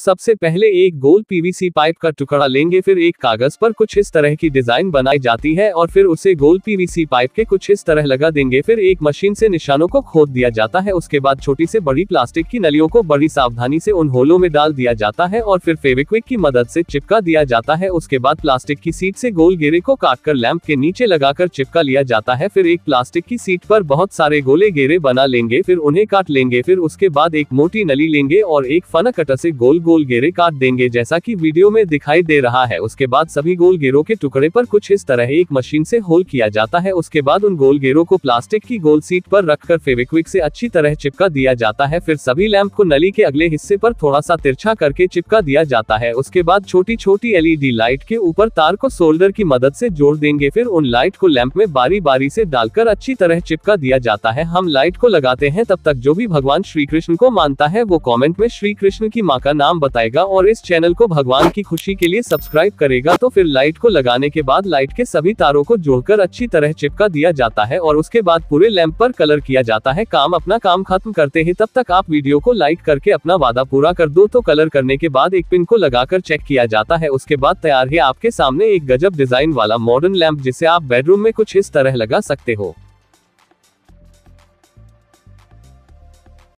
सबसे पहले एक गोल पीवीसी पाइप का टुकड़ा लेंगे फिर एक कागज पर कुछ इस तरह की डिजाइन बनाई जाती है और फिर उसे गोल पीवीसी पाइप के कुछ इस तरह लगा देंगे फिर एक मशीन से निशानों को खोद दिया जाता है उसके बाद छोटी से बड़ी प्लास्टिक की नलियों को बड़ी सावधानी से उन होलों में डाल दिया जाता है और फिर फेविक्विक की मदद से चिपका दिया जाता है उसके बाद प्लास्टिक की सीट से गोल गेरे को काट कर लैंप के नीचे लगाकर चिपका लिया जाता है फिर एक प्लास्टिक की सीट पर बहुत सारे गोले गेरे बना लेंगे फिर उन्हें काट लेंगे फिर उसके बाद एक मोटी नली लेंगे और एक फना से गोल गोल घेरे काट देंगे जैसा कि वीडियो में दिखाई दे रहा है उसके बाद सभी गोल गेरों के टुकड़े पर कुछ इस तरह एक मशीन से होल किया जाता है उसके बाद उन गोल घेरों को प्लास्टिक की गोल सीट पर रखकर फेविक्विक से अच्छी तरह चिपका दिया जाता है फिर सभी लैंप को नली के अगले हिस्से पर थोड़ा सा तिरछा करके चिपका दिया जाता है उसके बाद छोटी छोटी एलईडी लाइट के ऊपर तार को सोल्डर की मदद से जोड़ देंगे फिर उन लाइट को लैम्प में बारी बारी से डालकर अच्छी तरह चिपका दिया जाता है हम लाइट को लगाते हैं तब तक जो भी भगवान श्री कृष्ण को मानता है वो कमेंट में श्री कृष्ण की माँ का नाम नाम बताएगा और इस चैनल को भगवान की खुशी के लिए सब्सक्राइब करेगा तो फिर लाइट को लगाने के बाद लाइट के सभी तारों को जोड़कर अच्छी तरह चिपका दिया जाता है और उसके बाद पूरे लैंप पर कलर किया जाता है काम अपना काम खत्म करते ही तब तक आप वीडियो को लाइक करके अपना वादा पूरा कर दो तो कलर करने के बाद एक पिन को लगाकर चेक किया जाता है उसके बाद तैयार है आपके सामने एक गजब डिजाइन वाला मॉडर्न लैंप जिसे आप बेडरूम में कुछ इस तरह लगा सकते हो